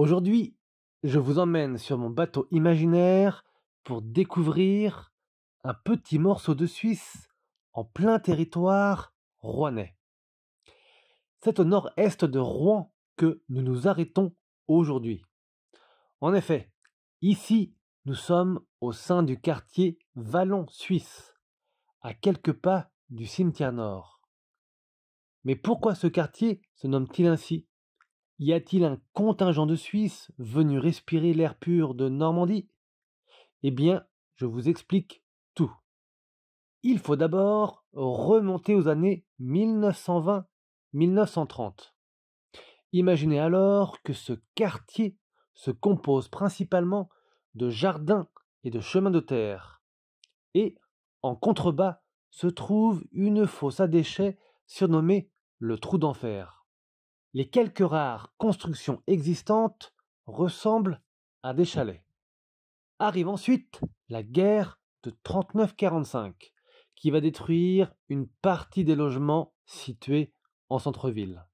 Aujourd'hui, je vous emmène sur mon bateau imaginaire pour découvrir un petit morceau de Suisse en plein territoire rouennais. C'est au nord-est de Rouen que nous nous arrêtons aujourd'hui. En effet, ici, nous sommes au sein du quartier Vallon Suisse, à quelques pas du cimetière nord. Mais pourquoi ce quartier se nomme-t-il ainsi y a-t-il un contingent de Suisses venu respirer l'air pur de Normandie Eh bien, je vous explique tout. Il faut d'abord remonter aux années 1920-1930. Imaginez alors que ce quartier se compose principalement de jardins et de chemins de terre. Et en contrebas se trouve une fosse à déchets surnommée le trou d'enfer. Les quelques rares constructions existantes ressemblent à des chalets. Arrive ensuite la guerre de 39-45, qui va détruire une partie des logements situés en centre-ville.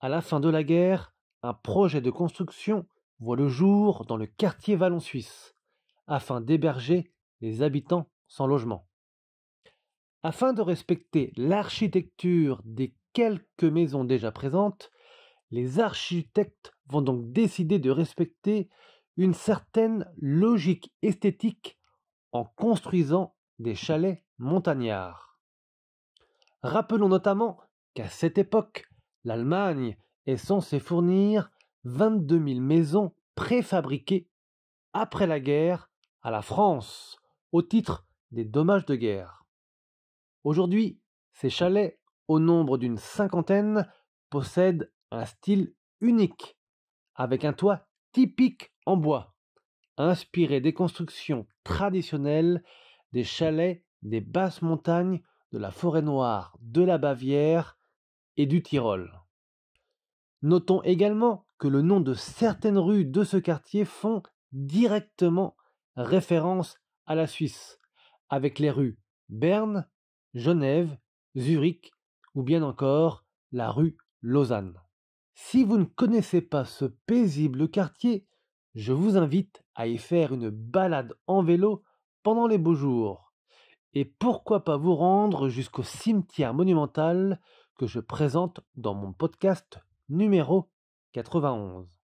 À la fin de la guerre, un projet de construction voit le jour dans le quartier Vallon Suisse, afin d'héberger les habitants sans logement. Afin de respecter l'architecture des quelques maisons déjà présentes, les architectes vont donc décider de respecter une certaine logique esthétique en construisant des chalets montagnards. Rappelons notamment qu'à cette époque, l'Allemagne est censée fournir 22 000 maisons préfabriquées après la guerre à la France au titre des dommages de guerre. Aujourd'hui, ces chalets au nombre d'une cinquantaine, possède un style unique, avec un toit typique en bois, inspiré des constructions traditionnelles des chalets des basses montagnes de la forêt noire, de la Bavière et du Tyrol. Notons également que le nom de certaines rues de ce quartier font directement référence à la Suisse, avec les rues Berne, Genève, Zurich ou bien encore la rue Lausanne. Si vous ne connaissez pas ce paisible quartier, je vous invite à y faire une balade en vélo pendant les beaux jours. Et pourquoi pas vous rendre jusqu'au cimetière monumental que je présente dans mon podcast numéro 91.